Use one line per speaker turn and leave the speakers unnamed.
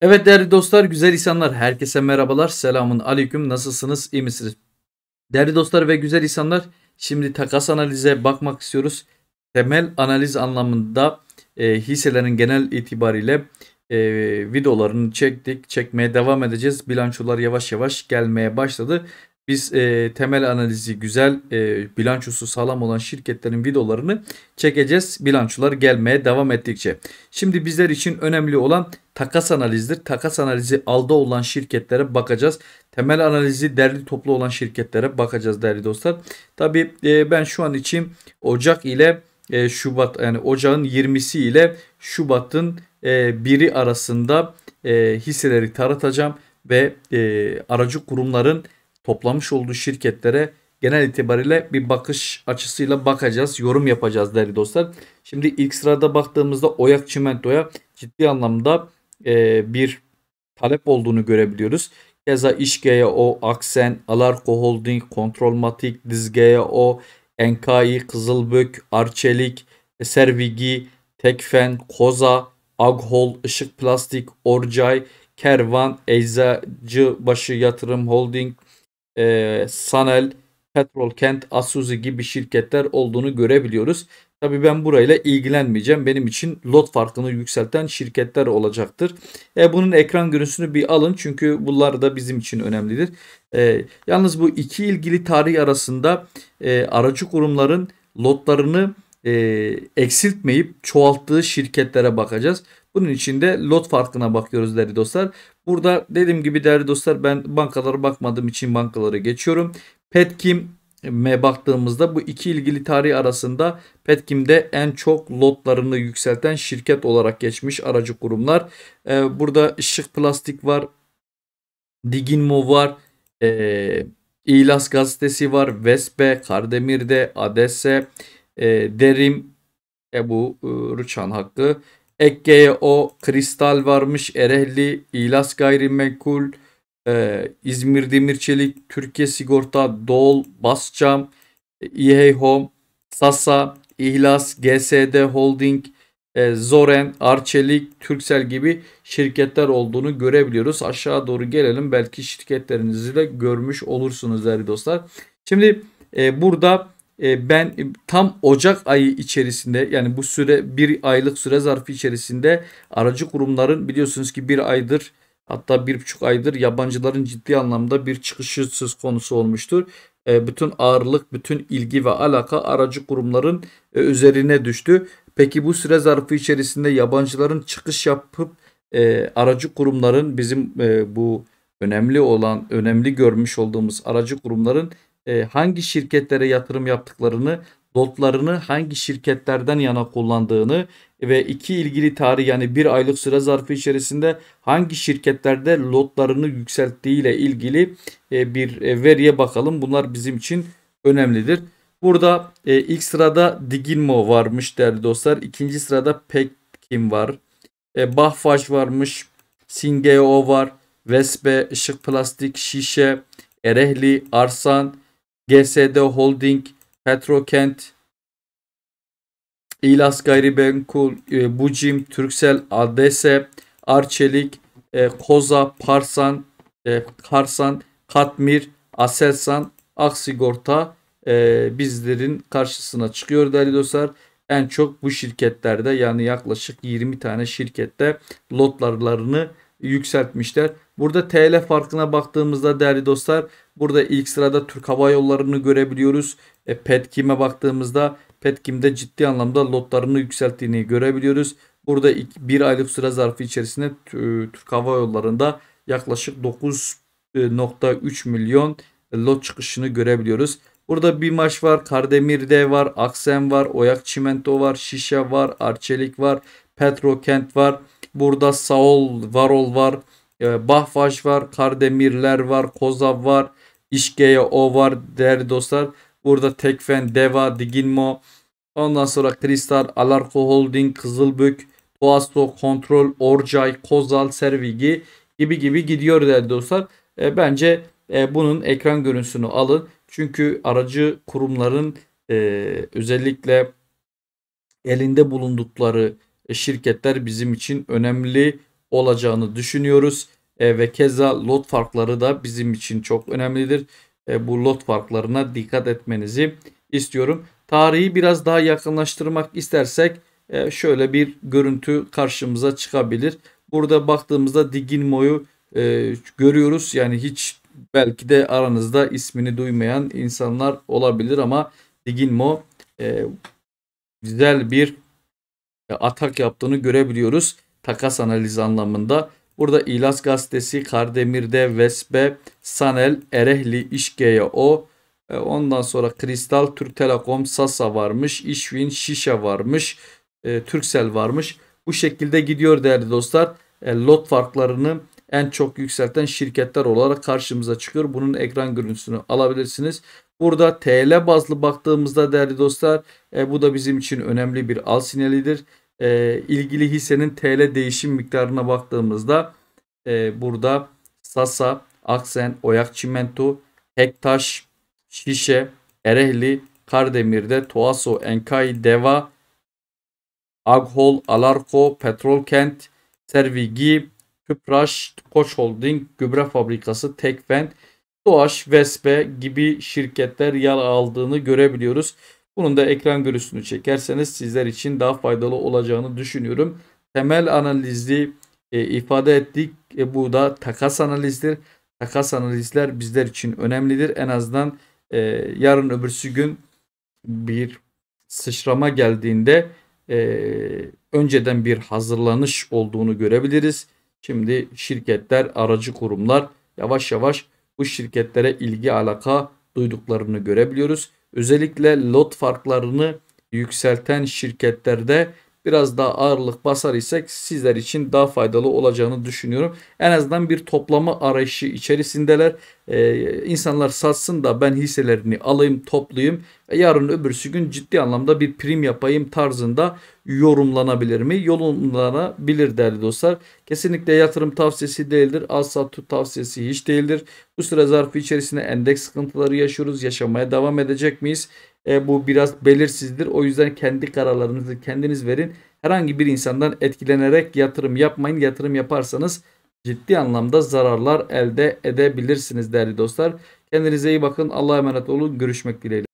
Evet değerli dostlar, güzel insanlar, herkese merhabalar, selamun aleyküm, nasılsınız, iyi misiniz? Değerli dostlar ve güzel insanlar, şimdi takas analize bakmak istiyoruz. Temel analiz anlamında e, hisselerin genel itibariyle e, videolarını çektik, çekmeye devam edeceğiz. Bilançolar yavaş yavaş gelmeye başladı. Biz e, temel analizi güzel, e, bilançosu sağlam olan şirketlerin videolarını çekeceğiz. Bilançolar gelmeye devam ettikçe. Şimdi bizler için önemli olan takas analizdir. Takas analizi alda olan şirketlere bakacağız. Temel analizi derli toplu olan şirketlere bakacağız değerli dostlar. Tabii e, ben şu an için Ocak ile e, Şubat yani Ocağın 20'si ile Şubat'ın e, biri arasında e, hisseleri taratacağım ve e, aracı kurumların toplamış olduğu şirketlere genel itibariyle bir bakış açısıyla bakacağız, yorum yapacağız değerli dostlar. Şimdi ilk sırada baktığımızda Oyak Çimento'ya ciddi anlamda e, bir talep olduğunu görebiliyoruz. Keza İşge'ye o, Aksen, Alarko Holding, Kontrolmatik, Dizge'ye o, Enkai, Kızılbök, Arçelik, Servigi, Tekfen, Koza, Aghol, Işık Plastik, Orcay, Kervan, Eczacıbaşı Yatırım Holding, e, Sanel, Kent, Asuzi gibi şirketler olduğunu görebiliyoruz. Tabii ben burayla ilgilenmeyeceğim. Benim için lot farkını yükselten şirketler olacaktır. E, bunun ekran görüntüsünü bir alın çünkü bunlar da bizim için önemlidir. E, yalnız bu iki ilgili tarih arasında e, aracı kurumların lotlarını e, eksiltmeyip çoğalttığı şirketlere bakacağız. Bunun için de lot farkına bakıyoruz değerli dostlar. Burada dediğim gibi değerli dostlar ben bankalara bakmadığım için bankalara geçiyorum. Petkim me baktığımızda bu iki ilgili tarih arasında Petkim'de en çok lotlarını yükselten şirket olarak geçmiş aracı kurumlar. Ee, burada Şık Plastik var, Diginmo var, e, ee, İlas Gazetesi var, Vespe, Kardemir'de, Adese, e, Derim, Ebu e, ıı, Rıçan Hakkı, Ekke'ye o kristal varmış. Erehli, İlas Gayrimenkul, e, İzmir Demirçelik, Türkiye Sigorta, Dol, Bascam, İHEY Home, Sasa, İhlas, GSD Holding, e, Zoren, Arçelik, Türksel gibi şirketler olduğunu görebiliyoruz. Aşağı doğru gelelim. Belki şirketlerinizi de görmüş olursunuz değerli dostlar. Şimdi e, burada ee, ben e, tam Ocak ayı içerisinde yani bu süre bir aylık süre zarfı içerisinde aracı kurumların biliyorsunuz ki bir aydır hatta bir buçuk aydır yabancıların ciddi anlamda bir çıkışı söz konusu olmuştur. Ee, bütün ağırlık, bütün ilgi ve alaka aracı kurumların e, üzerine düştü. Peki bu süre zarfı içerisinde yabancıların çıkış yapıp e, aracı kurumların bizim bu önemli olan, önemli görmüş olduğumuz aracı kurumların e, hangi şirketlere yatırım yaptıklarını, dotlarını hangi şirketlerden yana kullandığını ve iki ilgili tarih yani bir aylık süre zarfı içerisinde hangi şirketlerde lotlarını yükselttiği ile ilgili e, bir e, veriye bakalım. Bunlar bizim için önemlidir. Burada e, ilk sırada Digimo varmış değerli dostlar. İkinci sırada Pekin var. E, Bahfaş varmış. Singeo var. Vespe, Işık Plastik, Şişe, Erehli, Arsan, GSD Holding, Petrokent, İlas Gayrimenkul, e, Bucim, Türksel, ADESE, Arçelik, e, Koza, Parsan, e, Karsan, Katmir, Aselsan, Aksigorta e, bizlerin karşısına çıkıyor değerli dostlar. En çok bu şirketlerde yani yaklaşık 20 tane şirkette lotlarlarını yükseltmişler. Burada TL farkına baktığımızda değerli dostlar burada ilk sırada Türk Hava Yolları'nı görebiliyoruz. E, Petkim'e baktığımızda Petkim'de ciddi anlamda lotlarını yükselttiğini görebiliyoruz. Burada bir aylık süre zarfı içerisinde Türk Hava Yolları'nda yaklaşık 9.3 e, milyon e, lot çıkışını görebiliyoruz. Burada bir maç var. Kardemir'de var. Aksen var. Oyak Çimento var. Şişe var. Arçelik var. Petrokent var. Burada Saol Varol var e, ee, Bahfaş var, Kardemirler var, Kozav var, İşgeye O var değerli dostlar. Burada Tekfen, Deva, Diginmo, ondan sonra Kristal, Alarko Holding, Kızılbük, Tuasto, Kontrol, Orcay, Kozal, Servigi gibi gibi gidiyor değerli dostlar. E, bence e, bunun ekran görüntüsünü alın. Çünkü aracı kurumların e, özellikle elinde bulundukları şirketler bizim için önemli olacağını düşünüyoruz. E, ve keza lot farkları da bizim için çok önemlidir. E, bu lot farklarına dikkat etmenizi istiyorum. Tarihi biraz daha yakınlaştırmak istersek e, şöyle bir görüntü karşımıza çıkabilir. Burada baktığımızda Diginmo'yu e, görüyoruz. Yani hiç belki de aranızda ismini duymayan insanlar olabilir ama Diginmo e, güzel bir e, atak yaptığını görebiliyoruz takas analizi anlamında. Burada İlas Gazetesi, Kardemir'de, Vesbe, Sanel, Erehli, İşge'ye e, Ondan sonra Kristal, Türk Telekom, Sasa varmış, İşvin, Şişe varmış, e, Türksel varmış. Bu şekilde gidiyor değerli dostlar. E, lot farklarını en çok yükselten şirketler olarak karşımıza çıkıyor. Bunun ekran görüntüsünü alabilirsiniz. Burada TL bazlı baktığımızda değerli dostlar e, bu da bizim için önemli bir al sinyalidir e, ilgili hissenin TL değişim miktarına baktığımızda e, burada Sasa, Aksen, Oyak Çimento, Hektaş, Şişe, Erehli, Kardemir'de, Toaso, Enkai, Deva, Aghol, Alarko, Petrolkent, Servigi, Tüpraş, Koç Holding, Gübre Fabrikası, Tekfen, Doğaş, Vespe gibi şirketler yer aldığını görebiliyoruz. Bunun da ekran görüntüsünü çekerseniz sizler için daha faydalı olacağını düşünüyorum. Temel analizi e, ifade ettik. E, bu da takas analizdir. Takas analizler bizler için önemlidir. En azından e, yarın öbürsü gün bir sıçrama geldiğinde e, önceden bir hazırlanış olduğunu görebiliriz. Şimdi şirketler, aracı kurumlar yavaş yavaş bu şirketlere ilgi alaka duyduklarını görebiliyoruz. Özellikle lot farklarını yükselten şirketlerde biraz daha ağırlık basar isek sizler için daha faydalı olacağını düşünüyorum. En azından bir toplama arayışı içerisindeler. Ee, insanlar satsın da ben hisselerini alayım toplayayım. E, yarın öbürsü gün ciddi anlamda bir prim yapayım tarzında yorumlanabilir mi? Yorumlanabilir değerli dostlar. Kesinlikle yatırım tavsiyesi değildir. Al sat tut tavsiyesi hiç değildir. Bu süre zarfı içerisinde endeks sıkıntıları yaşıyoruz. Yaşamaya devam edecek miyiz? E, bu biraz belirsizdir. O yüzden kendi kararlarınızı kendiniz verin. Herhangi bir insandan etkilenerek yatırım yapmayın. Yatırım yaparsanız ciddi anlamda zararlar elde edebilirsiniz değerli dostlar. Kendinize iyi bakın. Allah'a emanet olun. Görüşmek dileğiyle.